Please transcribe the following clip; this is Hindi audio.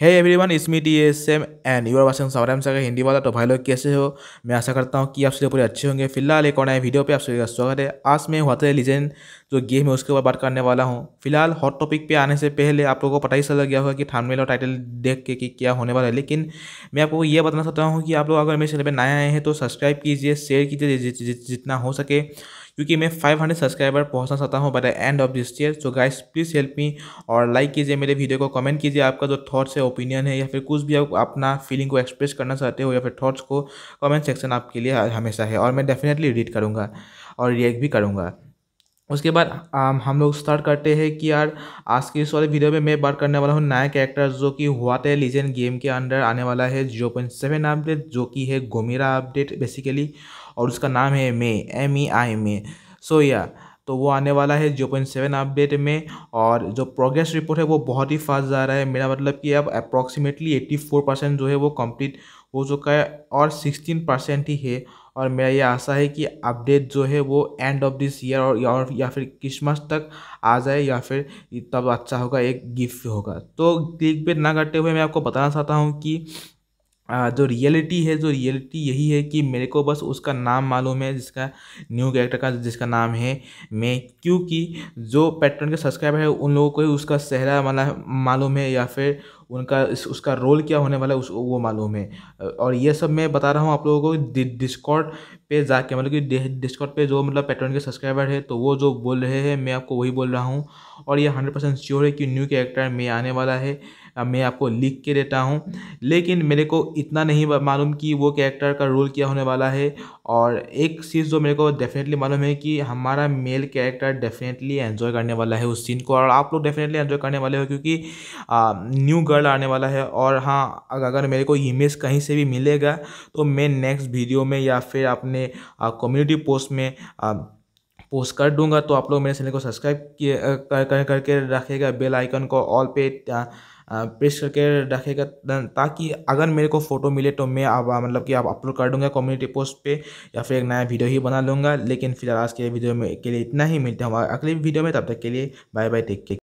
है एवरी वन इसमी D S M and your वाचन सौराम सागर हिंदी वाला तो भाई लोग कैसे हो मैं आशा करता हूँ कि आप सभी पूरे अच्छे होंगे फिलहाल एक और नए वीडियो पे आप सभी का स्वागत है आज मैं था लीजें जो गेम है उसके ऊपर बात करने वाला हूँ फिलहाल हॉट टॉपिक पे आने से पहले आप लोगों को पता ही चल गया होगा कि थानमेल और टाइटल देख के कि क्या होने वाला है लेकिन मैं आपको ये बताना चाहता हूँ कि आप लोग अगर मेरे चैनल पर नए आए हैं तो सब्सक्राइब कीजिए शेयर कीजिए जितना हो सके क्योंकि मैं 500 सब्सक्राइबर पहुँचना चाहता हूँ by the end of this year so guys please help me और लाइक कीजिए मेरे वीडियो को कमेंट कीजिए आपका जो थॉट्स है ओपिनियन है या फिर कुछ भी आप अपना फीलिंग को एक्सप्रेस करना चाहते हो या फिर थॉट्स को कमेंट सेक्शन आपके लिए हमेशा है और मैं डेफिनेटली रीड करूँगा और रिएक्ट भी करूँगा उसके बाद हम लोग स्टार्ट करते हैं कि यार आज के इस वाले वीडियो में मैं बात करने वाला हूँ नया कैरेक्टर जो कि हुआ था लीजेंड गेम के अंडर आने वाला है जीरो पॉइंट सेवन अपडेट जो कि है गोमेरा अपडेट बेसिकली और उसका नाम है मे एम ई आई मे सो या तो वो आने वाला है जीरो पॉइंट सेवन अपडेट में और जो प्रोग्रेस रिपोर्ट है वो बहुत ही फास्ट जा रहा है मेरा मतलब कि अब अप्रॉक्सीमेटली एट्टी फोर परसेंट जो है वो कम्प्लीट हो चुका है और सिक्सटीन परसेंट ही है और मेरा ये आशा है कि अपडेट जो है वो एंड ऑफ दिस ईयर और या, फिर क्रिसमस तक आ जाए या फिर तब अच्छा होगा एक गिफ्ट होगा तो क्लिक पे ना करते हुए मैं आपको बताना चाहता हूँ कि जो रियलिटी है जो रियलिटी यही है कि मेरे को बस उसका नाम मालूम है जिसका न्यू कैरेक्टर का जिसका नाम है मैं क्योंकि जो पैटर्न के सब्सक्राइबर है उन लोगों को ही उसका चेहरा मतलब मालूम है या फिर उनका इस उसका रोल क्या होने वाला है उस वो मालूम है और ये सब मैं बता रहा हूँ आप लोगों को डि, डिस्कॉर्ड पे जाके मतलब कि डि, डिस्कॉर्ड पे जो मतलब पैटर्न के सब्सक्राइबर है तो वो जो बोल रहे हैं मैं आपको वही बोल रहा हूँ और ये हंड्रेड परसेंट श्योर है कि न्यू कैरेक्टर में आने वाला है अब मैं आपको लिख के देता हूँ लेकिन मेरे को इतना नहीं मालूम कि वो कैरेक्टर का रोल क्या होने वाला है और एक चीज़ जो मेरे को डेफिनेटली मालूम है कि हमारा मेल कैरेक्टर डेफिनेटली एन्जॉय करने वाला है उस सीन को और आप लोग डेफिनेटली एन्जॉय करने वाले हो क्योंकि आ, न्यू गर्ल आने वाला है और हाँ अगर मेरे को इमेज कहीं से भी मिलेगा तो मैं नेक्स्ट वीडियो में या फिर अपने कम्युनिटी पोस्ट में आ, पोस्ट कर दूंगा तो आप लोग मेरे चैनल को सब्सक्राइब कर, कर, करके रखेगा बेल आइकन को ऑल पे प्रेस करके रखेगा ताकि अगर मेरे को फ़ोटो मिले तो मैं अब मतलब कि आप अपलोड कर दूंगा कम्युनिटी पोस्ट पे या फिर एक नया वीडियो ही बना लूँगा लेकिन फिलहाल आज के वीडियो में के लिए इतना ही मिलते हैं हमारे अगले वीडियो में तब तक के लिए बाय बाय टेक के